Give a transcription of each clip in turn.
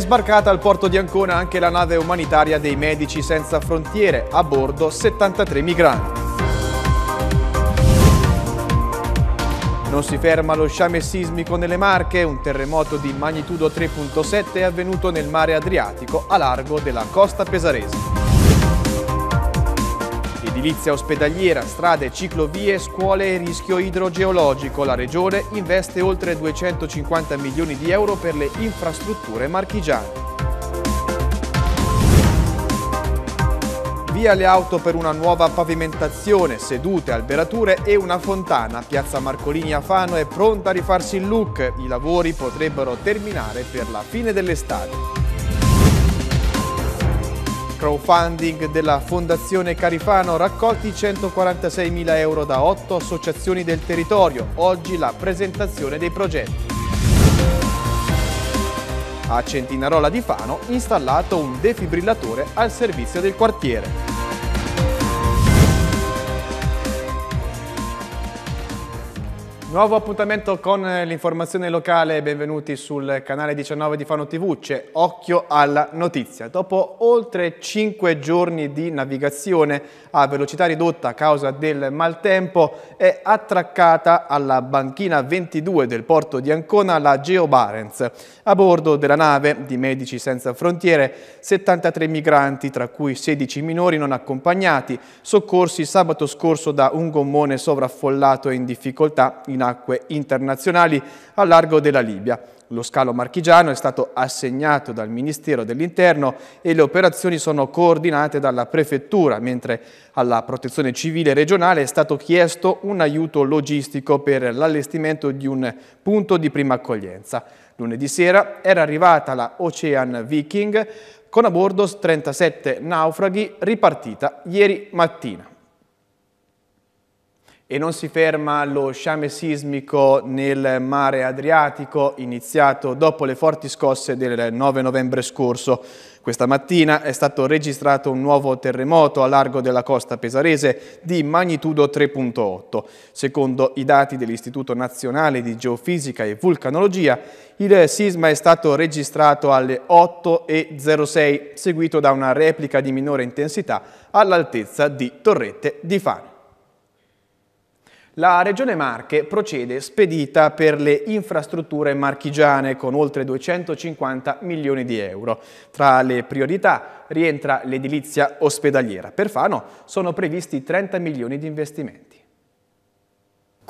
È sbarcata al porto di Ancona anche la nave umanitaria dei Medici Senza Frontiere, a bordo 73 migranti. Non si ferma lo sciame sismico nelle Marche, un terremoto di magnitudo 3.7 è avvenuto nel mare Adriatico a largo della costa pesarese. Edilizia ospedaliera, strade, ciclovie, scuole e rischio idrogeologico. La Regione investe oltre 250 milioni di euro per le infrastrutture marchigiane. Via le auto per una nuova pavimentazione, sedute, alberature e una fontana. Piazza Marcolini a Fano è pronta a rifarsi il look. I lavori potrebbero terminare per la fine dell'estate crowdfunding della Fondazione Carifano raccolti 146.000 euro da 8 associazioni del territorio. Oggi la presentazione dei progetti. A Centinarola di Fano installato un defibrillatore al servizio del quartiere. Nuovo appuntamento con eh, l'informazione locale, benvenuti sul canale 19 di Fano TV, c'è Occhio alla Notizia. Dopo oltre 5 giorni di navigazione a velocità ridotta a causa del maltempo, è attraccata alla banchina 22 del porto di Ancona la Geo Barents. A bordo della nave di Medici Senza Frontiere, 73 migranti, tra cui 16 minori non accompagnati, soccorsi sabato scorso da un gommone sovraffollato e in difficoltà in in acque internazionali a largo della Libia. Lo scalo marchigiano è stato assegnato dal Ministero dell'Interno e le operazioni sono coordinate dalla Prefettura, mentre alla Protezione Civile regionale è stato chiesto un aiuto logistico per l'allestimento di un punto di prima accoglienza. Lunedì sera era arrivata la Ocean Viking con a bordo 37 naufraghi ripartita ieri mattina e non si ferma lo sciame sismico nel mare Adriatico iniziato dopo le forti scosse del 9 novembre scorso. Questa mattina è stato registrato un nuovo terremoto a largo della costa pesarese di magnitudo 3.8. Secondo i dati dell'Istituto Nazionale di Geofisica e Vulcanologia, il sisma è stato registrato alle 8.06, seguito da una replica di minore intensità all'altezza di Torrette di Fano. La Regione Marche procede spedita per le infrastrutture marchigiane con oltre 250 milioni di euro. Tra le priorità rientra l'edilizia ospedaliera. Per Fano sono previsti 30 milioni di investimenti.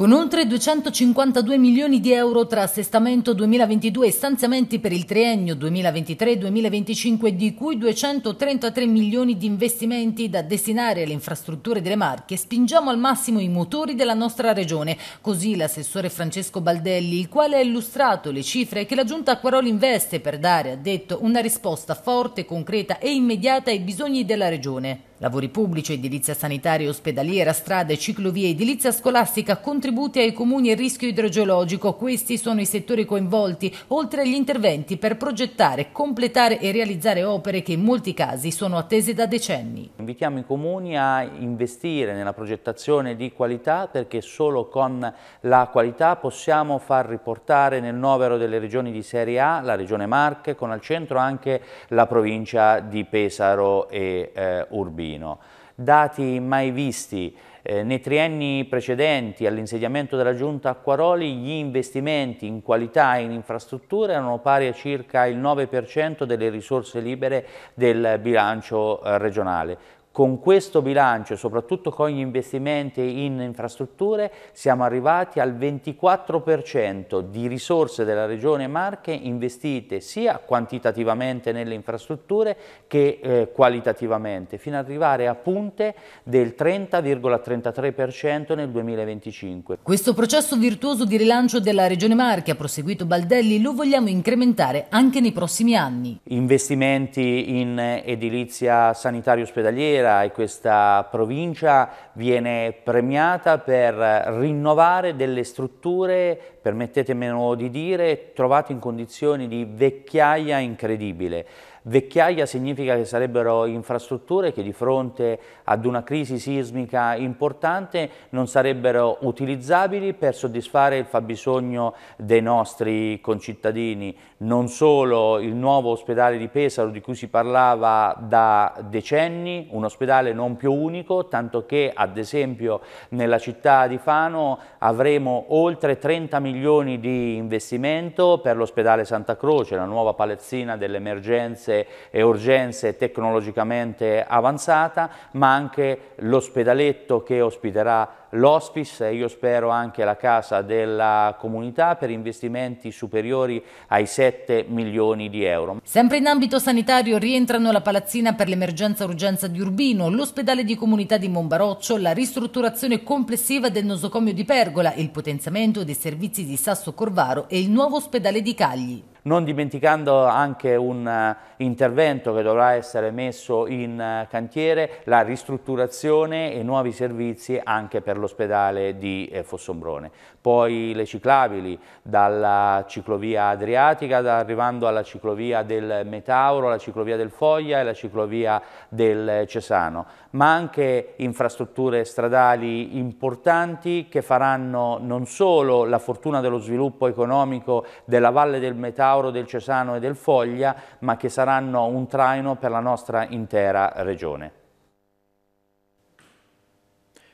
Con oltre 252 milioni di euro tra assestamento 2022 e stanziamenti per il triennio 2023-2025, di cui 233 milioni di investimenti da destinare alle infrastrutture delle Marche, spingiamo al massimo i motori della nostra regione. Così l'assessore Francesco Baldelli, il quale ha illustrato le cifre che la Giunta Acquaroli investe per dare, ha detto, una risposta forte, concreta e immediata ai bisogni della regione. Lavori pubblici, edilizia sanitaria e ospedaliera, strade, ciclovie, edilizia scolastica, contributi ai comuni e rischio idrogeologico, questi sono i settori coinvolti, oltre agli interventi per progettare, completare e realizzare opere che in molti casi sono attese da decenni. Invitiamo i comuni a investire nella progettazione di qualità perché solo con la qualità possiamo far riportare nel novero delle regioni di Serie A la regione Marche, con al centro anche la provincia di Pesaro e eh, Urbino. Piombino, dati mai visti. Eh, nei trienni precedenti all'insediamento della Giunta Acquaroli gli investimenti in qualità e in infrastrutture erano pari a circa il 9% delle risorse libere del bilancio eh, regionale. Con questo bilancio, soprattutto con gli investimenti in infrastrutture, siamo arrivati al 24% di risorse della Regione Marche investite sia quantitativamente nelle infrastrutture che eh, qualitativamente, fino ad arrivare a punte del 30,33% nel 2025. Questo processo virtuoso di rilancio della Regione Marche, ha proseguito Baldelli, lo vogliamo incrementare anche nei prossimi anni. Investimenti in edilizia sanitaria ospedaliera, Matera e questa provincia viene premiata per rinnovare delle strutture, permettetemelo di dire, trovate in condizioni di vecchiaia incredibile. Vecchiaia significa che sarebbero infrastrutture che di fronte ad una crisi sismica importante non sarebbero utilizzabili per soddisfare il fabbisogno dei nostri concittadini non solo il nuovo ospedale di Pesaro di cui si parlava da decenni, un ospedale non più unico, tanto che ad esempio nella città di Fano avremo oltre 30 milioni di investimento per l'ospedale Santa Croce, la nuova palazzina delle emergenze e urgenze tecnologicamente avanzata, ma anche l'ospedaletto che ospiterà l'hospice e io spero anche la casa della comunità per investimenti superiori ai 7 milioni di euro. Sempre in ambito sanitario rientrano la palazzina per l'emergenza urgenza di Urbino, l'ospedale di comunità di Monbaroccio, la ristrutturazione complessiva del nosocomio di Pergola, il potenziamento dei servizi di Sasso Corvaro e il nuovo ospedale di Cagli non dimenticando anche un eh, intervento che dovrà essere messo in eh, cantiere, la ristrutturazione e nuovi servizi anche per l'ospedale di eh, Fossombrone. Poi le ciclabili dalla ciclovia adriatica arrivando alla ciclovia del Metauro, la ciclovia del Foglia e la ciclovia del Cesano, ma anche infrastrutture stradali importanti che faranno non solo la fortuna dello sviluppo economico della Valle del Metauro, Lauro, del Cesano e del Foglia, ma che saranno un traino per la nostra intera regione.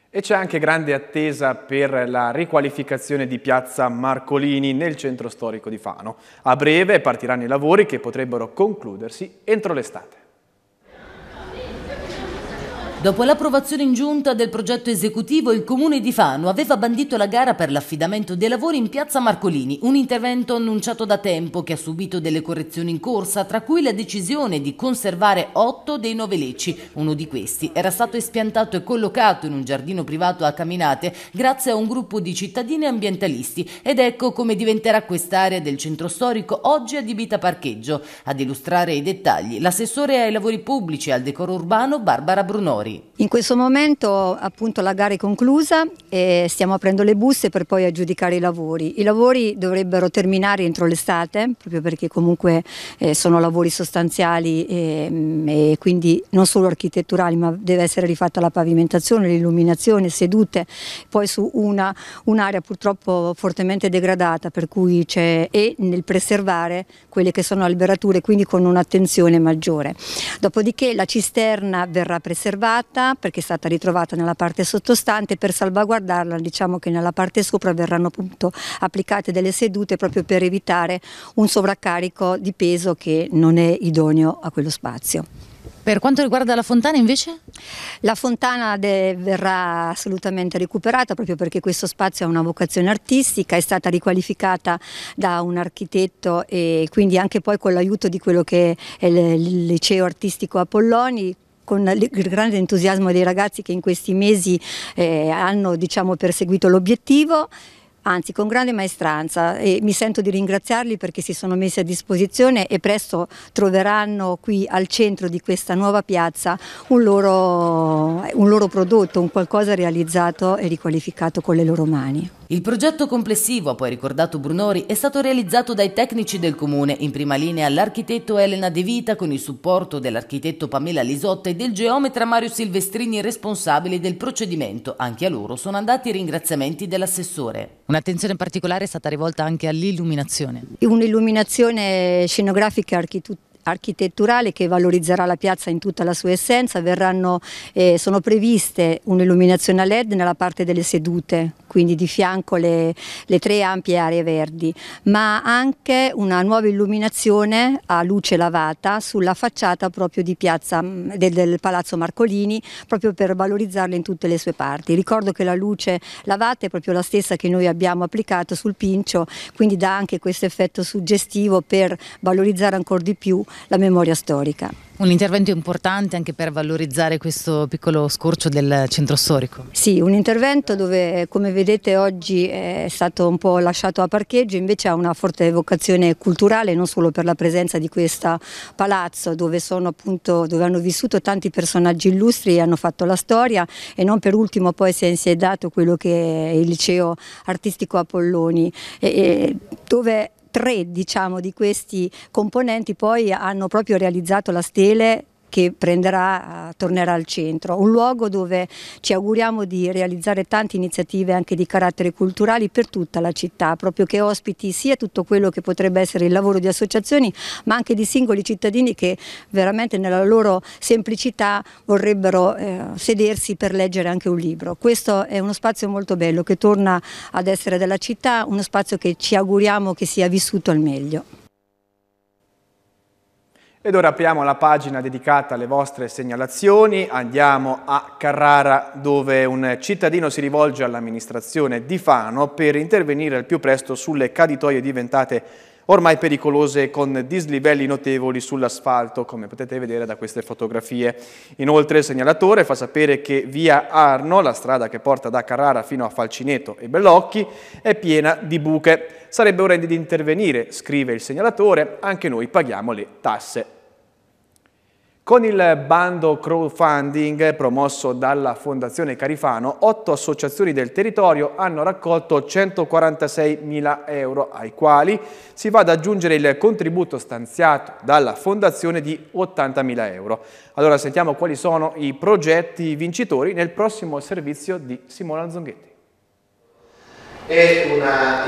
E c'è anche grande attesa per la riqualificazione di piazza Marcolini nel centro storico di Fano. A breve partiranno i lavori che potrebbero concludersi entro l'estate. Dopo l'approvazione in giunta del progetto esecutivo, il comune di Fano aveva bandito la gara per l'affidamento dei lavori in piazza Marcolini, un intervento annunciato da tempo che ha subito delle correzioni in corsa, tra cui la decisione di conservare otto dei nove lecci. Uno di questi era stato espiantato e collocato in un giardino privato a Caminate grazie a un gruppo di cittadini ambientalisti ed ecco come diventerà quest'area del centro storico oggi adibita a parcheggio. Ad illustrare i dettagli, l'assessore ai lavori pubblici e al decoro urbano Barbara Brunori. In questo momento appunto la gara è conclusa e stiamo aprendo le buste per poi aggiudicare i lavori. I lavori dovrebbero terminare entro l'estate proprio perché comunque eh, sono lavori sostanziali e, ehm, e, quindi non solo architetturali ma deve essere rifatta la pavimentazione, l'illuminazione, sedute, poi su un'area un purtroppo fortemente degradata per cui c'è e nel preservare quelle che sono alberature quindi con un'attenzione maggiore. Dopodiché la cisterna verrà preservata ritrovata perché è stata ritrovata nella parte sottostante per salvaguardarla diciamo che nella parte sopra verranno appunto applicate delle sedute proprio per evitare un sovraccarico di peso che non è idoneo a quello spazio. Per quanto riguarda la fontana invece? La fontana verrà assolutamente recuperata proprio perché questo spazio ha una vocazione artistica, è stata riqualificata da un architetto e quindi anche poi con l'aiuto di quello che è il liceo artistico Apolloni con il grande entusiasmo dei ragazzi che in questi mesi eh, hanno diciamo, perseguito l'obiettivo anzi con grande maestranza e mi sento di ringraziarli perché si sono messi a disposizione e presto troveranno qui al centro di questa nuova piazza un loro, un loro prodotto, un qualcosa realizzato e riqualificato con le loro mani. Il progetto complessivo, ha poi ricordato Brunori, è stato realizzato dai tecnici del comune, in prima linea l'architetto Elena De Vita con il supporto dell'architetto Pamela Lisotta e del geometra Mario Silvestrini, responsabili del procedimento. Anche a loro sono andati i ringraziamenti dell'assessore. Un'attenzione particolare è stata rivolta anche all'illuminazione. Un'illuminazione scenografica architetturale che valorizzerà la piazza in tutta la sua essenza, Verranno, eh, sono previste un'illuminazione a led nella parte delle sedute, quindi di fianco le, le tre ampie aree verdi, ma anche una nuova illuminazione a luce lavata sulla facciata proprio di piazza mm, del, del Palazzo Marcolini, proprio per valorizzarla in tutte le sue parti. Ricordo che la luce lavata è proprio la stessa che noi abbiamo applicato sul Pincio, quindi dà anche questo effetto suggestivo per valorizzare ancora di più la memoria storica. Un intervento importante anche per valorizzare questo piccolo scorcio del centro storico. Sì, un intervento dove come vedete oggi è stato un po' lasciato a parcheggio, invece ha una forte vocazione culturale, non solo per la presenza di questo palazzo dove, appunto, dove hanno vissuto tanti personaggi illustri e hanno fatto la storia e non per ultimo poi si è insiedato quello che è il liceo artistico Apolloni, e, e dove tre diciamo, di questi componenti poi hanno proprio realizzato la stele che prenderà, eh, tornerà al centro, un luogo dove ci auguriamo di realizzare tante iniziative anche di carattere culturale per tutta la città, proprio che ospiti sia tutto quello che potrebbe essere il lavoro di associazioni, ma anche di singoli cittadini che veramente nella loro semplicità vorrebbero eh, sedersi per leggere anche un libro. Questo è uno spazio molto bello che torna ad essere della città, uno spazio che ci auguriamo che sia vissuto al meglio. Ed ora apriamo la pagina dedicata alle vostre segnalazioni, andiamo a Carrara dove un cittadino si rivolge all'amministrazione di Fano per intervenire al più presto sulle caditoie diventate ormai pericolose con dislivelli notevoli sull'asfalto, come potete vedere da queste fotografie. Inoltre il segnalatore fa sapere che via Arno, la strada che porta da Carrara fino a Falcineto e Bellocchi, è piena di buche. Sarebbe ora di intervenire, scrive il segnalatore, anche noi paghiamo le tasse. Con il bando crowdfunding promosso dalla Fondazione Carifano, otto associazioni del territorio hanno raccolto 146.000 euro, ai quali si va ad aggiungere il contributo stanziato dalla Fondazione di 80.000 euro. Allora sentiamo quali sono i progetti vincitori nel prossimo servizio di Simona Zonghetti. È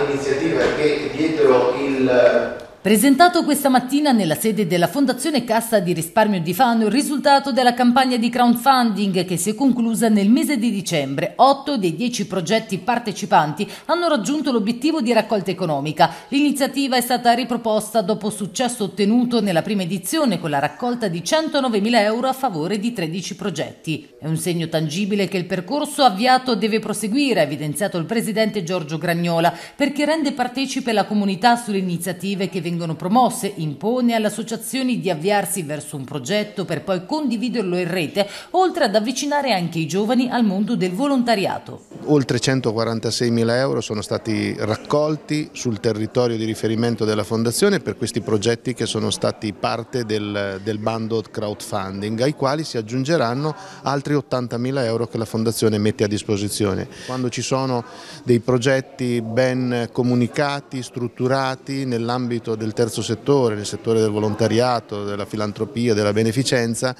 un'iniziativa che dietro il Presentato questa mattina nella sede della Fondazione Cassa di Risparmio di Fano il risultato della campagna di crowdfunding che si è conclusa nel mese di dicembre. 8 dei 10 progetti partecipanti hanno raggiunto l'obiettivo di raccolta economica. L'iniziativa è stata riproposta dopo successo ottenuto nella prima edizione con la raccolta di 109.000 euro a favore di 13 progetti. È un segno tangibile che il percorso avviato deve proseguire, ha evidenziato il presidente Giorgio Gragnola, perché rende partecipe la comunità sulle iniziative che vengono vengono promosse impone alle associazioni di avviarsi verso un progetto per poi condividerlo in rete, oltre ad avvicinare anche i giovani al mondo del volontariato. Oltre 146 mila euro sono stati raccolti sul territorio di riferimento della Fondazione per questi progetti che sono stati parte del, del bando crowdfunding, ai quali si aggiungeranno altri 80 mila euro che la Fondazione mette a disposizione. Quando ci sono dei progetti ben comunicati, strutturati nell'ambito del terzo settore, nel settore del volontariato, della filantropia, della beneficenza,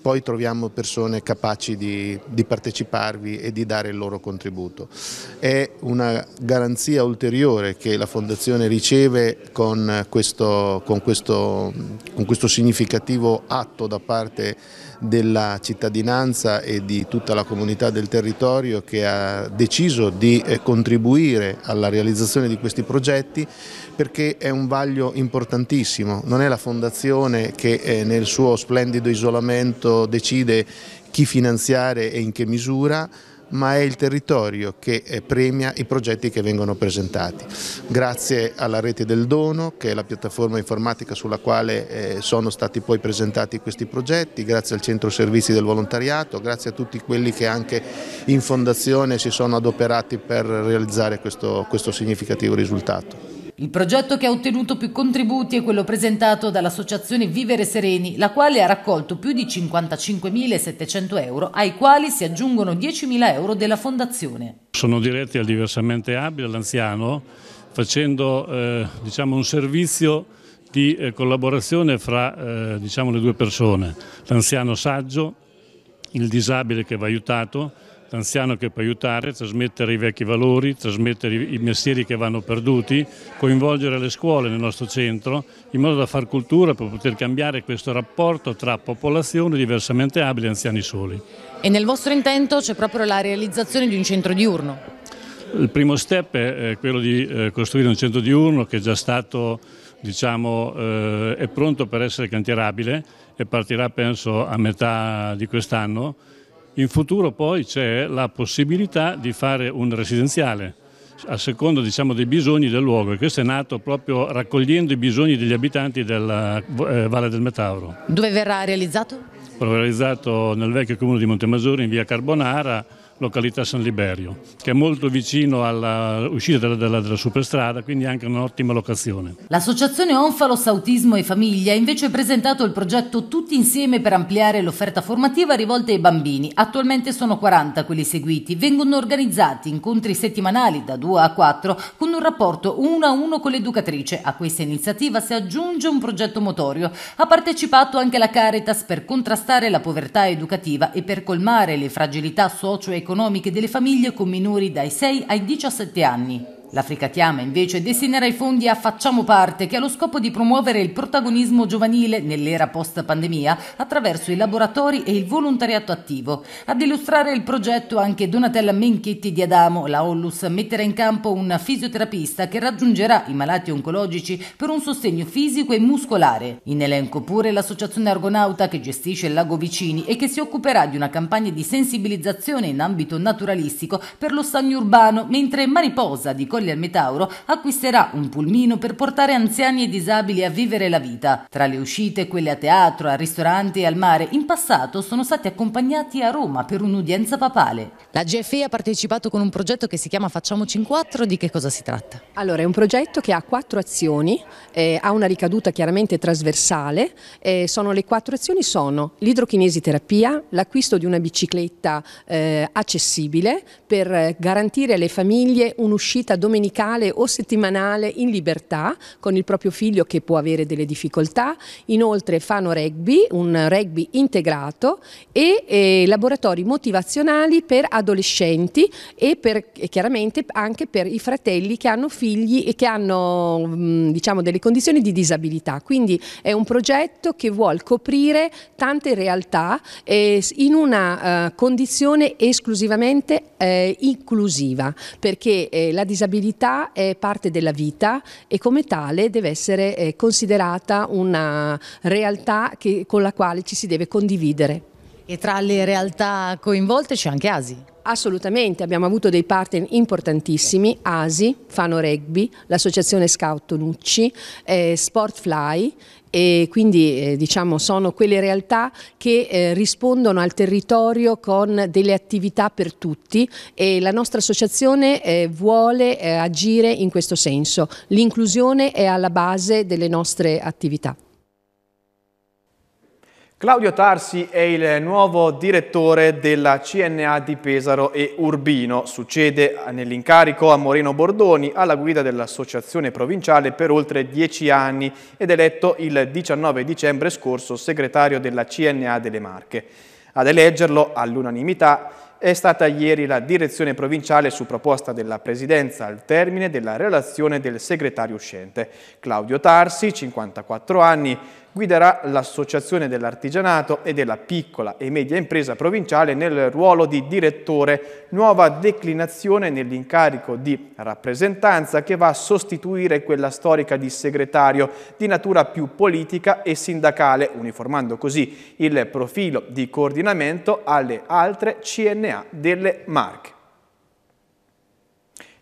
poi troviamo persone capaci di, di, parteciparvi e di dare il loro contributo. È una garanzia ulteriore che la Fondazione riceve con questo, con questo, con questo significativo atto da parte della cittadinanza e di tutta la comunità del territorio che ha deciso di eh, contribuire alla realizzazione di questi progetti perché è un vaglio importantissimo, non è la fondazione che eh, nel suo splendido isolamento decide chi finanziare e in che misura, ma è il territorio che eh, premia i progetti che vengono presentati. Grazie alla rete del dono, che è la piattaforma informatica sulla quale eh, sono stati poi presentati questi progetti, grazie al centro servizi del volontariato, grazie a tutti quelli che anche in fondazione si sono adoperati per realizzare questo, questo significativo risultato. Il progetto che ha ottenuto più contributi è quello presentato dall'associazione Vivere Sereni, la quale ha raccolto più di 55.700 euro, ai quali si aggiungono 10.000 euro della fondazione. Sono diretti al diversamente abile, all'anziano, facendo eh, diciamo un servizio di eh, collaborazione fra eh, diciamo, le due persone, l'anziano saggio, il disabile che va aiutato, l'anziano che può aiutare, trasmettere i vecchi valori, trasmettere i mestieri che vanno perduti, coinvolgere le scuole nel nostro centro in modo da far cultura per poter cambiare questo rapporto tra popolazione diversamente abile e anziani soli. E nel vostro intento c'è proprio la realizzazione di un centro diurno? Il primo step è quello di eh, costruire un centro diurno che è già stato diciamo, eh, è pronto per essere cantierabile e partirà penso a metà di quest'anno in futuro poi c'è la possibilità di fare un residenziale a seconda diciamo, dei bisogni del luogo e questo è nato proprio raccogliendo i bisogni degli abitanti della eh, Valle del Metauro. Dove verrà realizzato? Verrà realizzato nel vecchio comune di Montemasuri in via Carbonara località San Liberio, che è molto vicino all'uscita della, della, della, superstrada, quindi anche un'ottima locazione. L'associazione Onfalos Autismo e Famiglia ha invece presentato il progetto Tutti insieme per ampliare l'offerta formativa rivolta ai bambini. Attualmente sono 40 quelli seguiti. Vengono organizzati incontri settimanali da 2 a 4 con un rapporto 1 a 1 con l'educatrice. A questa iniziativa si aggiunge un progetto motorio. Ha partecipato anche la Caritas per contrastare la povertà educativa e per colmare le fragilità socio-economiche economiche delle famiglie con minori dai 6 ai 17 anni. L'Africa Chiama invece destinerà i fondi a Facciamo Parte, che ha lo scopo di promuovere il protagonismo giovanile nell'era post-pandemia attraverso i laboratori e il volontariato attivo. Ad illustrare il progetto anche Donatella Menchetti di Adamo, la Ollus metterà in campo un fisioterapista che raggiungerà i malati oncologici per un sostegno fisico e muscolare. In elenco pure l'associazione Argonauta che gestisce il lago Vicini e che si occuperà di una campagna di sensibilizzazione in ambito naturalistico per lo stagno urbano, mentre Mariposa di Colli al Metauro acquisterà un pulmino per portare anziani e disabili a vivere la vita. Tra le uscite, quelle a teatro, al ristorante e al mare, in passato sono stati accompagnati a Roma per un'udienza papale. La GFI ha partecipato con un progetto che si chiama Facciamoci in Quattro. di che cosa si tratta? Allora è un progetto che ha quattro azioni, eh, ha una ricaduta chiaramente trasversale, eh, sono le quattro azioni sono l'idrochinesi terapia, l'acquisto di una bicicletta eh, accessibile per garantire alle famiglie un'uscita domenicale o settimanale in libertà con il proprio figlio che può avere delle difficoltà. Inoltre fanno rugby, un rugby integrato e eh, laboratori motivazionali per adolescenti e, per, e, chiaramente anche per i fratelli che hanno figli e che hanno mm, diciamo, delle condizioni di disabilità. Quindi è un progetto che vuole coprire tante realtà eh, in una eh, condizione esclusivamente eh, inclusiva perché eh, la disabilità disabilità è parte della vita e come tale deve essere eh, considerata una realtà che, con la quale ci si deve condividere. E tra le realtà coinvolte c'è anche ASI? Assolutamente, abbiamo avuto dei partner importantissimi, ASI, Fano Rugby, l'Associazione Scout Tonucci, eh, Sportfly e quindi eh, diciamo sono quelle realtà che eh, rispondono al territorio con delle attività per tutti e la nostra associazione eh, vuole eh, agire in questo senso. L'inclusione è alla base delle nostre attività. Claudio Tarsi è il nuovo direttore della CNA di Pesaro e Urbino. Succede nell'incarico a Moreno Bordoni, alla guida dell'associazione provinciale per oltre dieci anni ed eletto il 19 dicembre scorso segretario della CNA delle Marche. Ad eleggerlo all'unanimità è stata ieri la direzione provinciale su proposta della Presidenza al termine della relazione del segretario uscente. Claudio Tarsi, 54 anni, guiderà l'Associazione dell'Artigianato e della Piccola e Media Impresa Provinciale nel ruolo di direttore, nuova declinazione nell'incarico di rappresentanza che va a sostituire quella storica di segretario di natura più politica e sindacale, uniformando così il profilo di coordinamento alle altre CNA delle Marche.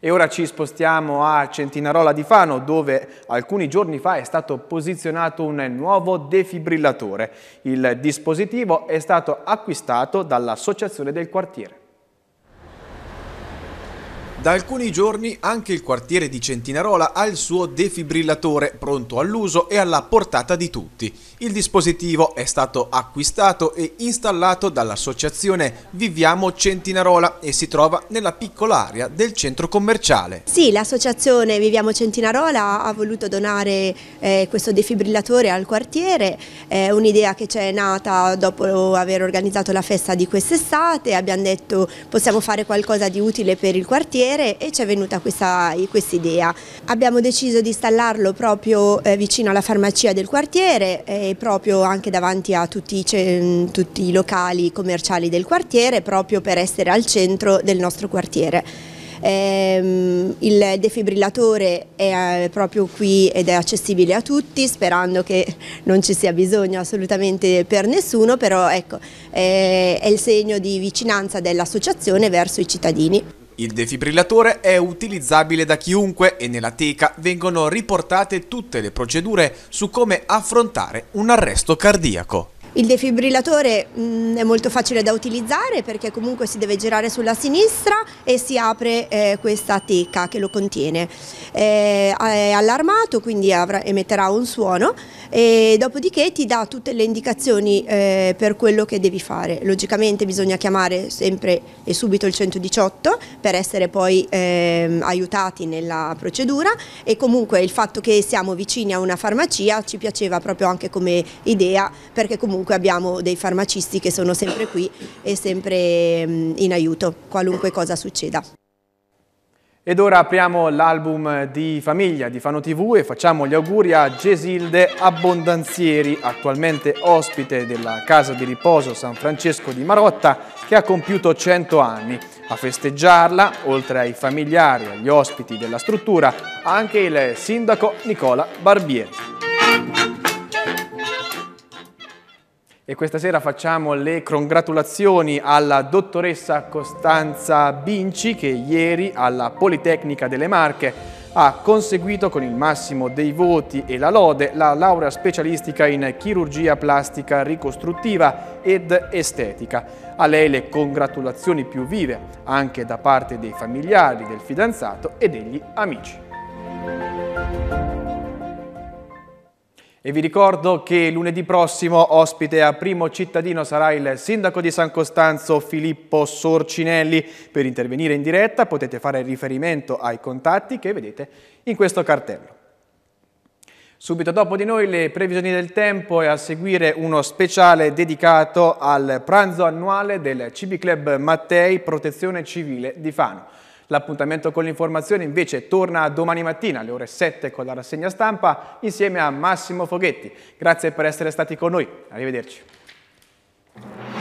E ora ci spostiamo a Centinarola di Fano dove alcuni giorni fa è stato posizionato un nuovo defibrillatore. Il dispositivo è stato acquistato dall'associazione del quartiere. Da alcuni giorni anche il quartiere di Centinarola ha il suo defibrillatore pronto all'uso e alla portata di tutti. Il dispositivo è stato acquistato e installato dall'associazione Viviamo Centinarola e si trova nella piccola area del centro commerciale. Sì, l'associazione Viviamo Centinarola ha voluto donare eh, questo defibrillatore al quartiere, è un'idea che ci è nata dopo aver organizzato la festa di quest'estate, abbiamo detto possiamo fare qualcosa di utile per il quartiere vedere e ci è venuta questa quest idea. Abbiamo deciso di installarlo proprio eh, vicino alla farmacia del quartiere e proprio anche davanti a tutti, mm, tutti i locali commerciali del quartiere proprio per essere al centro del nostro quartiere. Ehm, il defibrillatore è eh, proprio qui ed è accessibile a tutti sperando che non ci sia bisogno assolutamente per nessuno però ecco, eh, è il segno di vicinanza dell'associazione verso i cittadini. Il defibrillatore è utilizzabile da chiunque e nella teca vengono riportate tutte le procedure su come affrontare un arresto cardiaco. Il defibrillatore mh, mm, è molto facile da utilizzare perché comunque si deve girare sulla sinistra e si apre eh, questa teca che lo contiene. Eh, è allarmato quindi avrà, emetterà un suono e dopodiché ti dà tutte le indicazioni eh, per quello che devi fare. Logicamente bisogna chiamare sempre e subito il 118 per essere poi ehm, aiutati nella procedura e comunque il fatto che siamo vicini a una farmacia ci piaceva proprio anche come idea perché comunque comunque abbiamo dei farmacisti che sono sempre qui e sempre mm, in aiuto, qualunque cosa succeda. Ed ora apriamo l'album di famiglia di Fano TV e facciamo gli auguri a Gesilde Abbondanzieri, attualmente ospite della casa di riposo San Francesco di Marotta, che ha compiuto 100 anni. A festeggiarla, oltre ai familiari e agli ospiti della struttura, anche il sindaco Nicola Barbieri e questa sera facciamo le congratulazioni alla dottoressa Costanza Binci che ieri alla Politecnica delle Marche ha conseguito con il massimo dei voti e la lode la laurea specialistica in chirurgia plastica ricostruttiva ed estetica. A lei le congratulazioni più vive anche da parte dei familiari, del fidanzato e degli amici. E vi ricordo che lunedì prossimo ospite a primo cittadino sarà il sindaco di San Costanzo Filippo Sorcinelli. Per intervenire in diretta potete fare riferimento ai contatti che vedete in questo cartello. Subito dopo di noi le previsioni del tempo e a seguire uno speciale dedicato al pranzo annuale del CB Club Mattei Protezione Civile di Fano. L'appuntamento con l'informazione invece torna domani mattina alle ore 7 con la rassegna stampa insieme a Massimo Foghetti. Grazie per essere stati con noi, arrivederci.